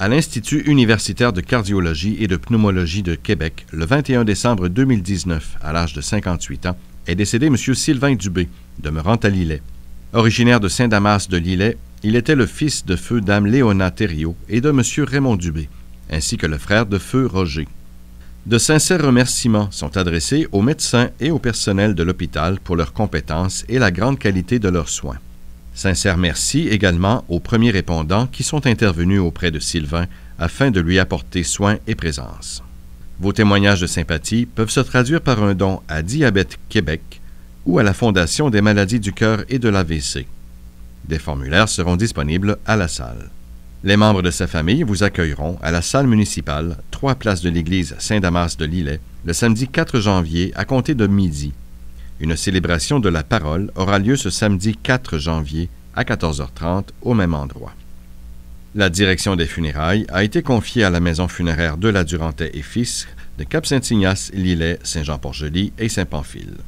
à l'Institut universitaire de cardiologie et de pneumologie de Québec le 21 décembre 2019, à l'âge de 58 ans, est décédé M. Sylvain Dubé, demeurant à Lillet. Originaire de Saint-Damas de Lillet, il était le fils de feu Dame Léona Thériault et de M. Raymond Dubé, ainsi que le frère de feu Roger. De sincères remerciements sont adressés aux médecins et au personnel de l'hôpital pour leurs compétences et la grande qualité de leurs soins. Sincère merci également aux premiers répondants qui sont intervenus auprès de Sylvain afin de lui apporter soin et présence. Vos témoignages de sympathie peuvent se traduire par un don à Diabète Québec ou à la Fondation des maladies du cœur et de l'AVC. Des formulaires seront disponibles à la salle. Les membres de sa famille vous accueilleront à la salle municipale, 3 places de l'église Saint-Damas de Lillet, le samedi 4 janvier à compter de midi, une célébration de la parole aura lieu ce samedi 4 janvier à 14h30 au même endroit. La direction des funérailles a été confiée à la maison funéraire de la Durantais et Fils de Cap-Saint-Ignace, Lillet, Saint-Jean-Port-Joli et Saint-Pamphile.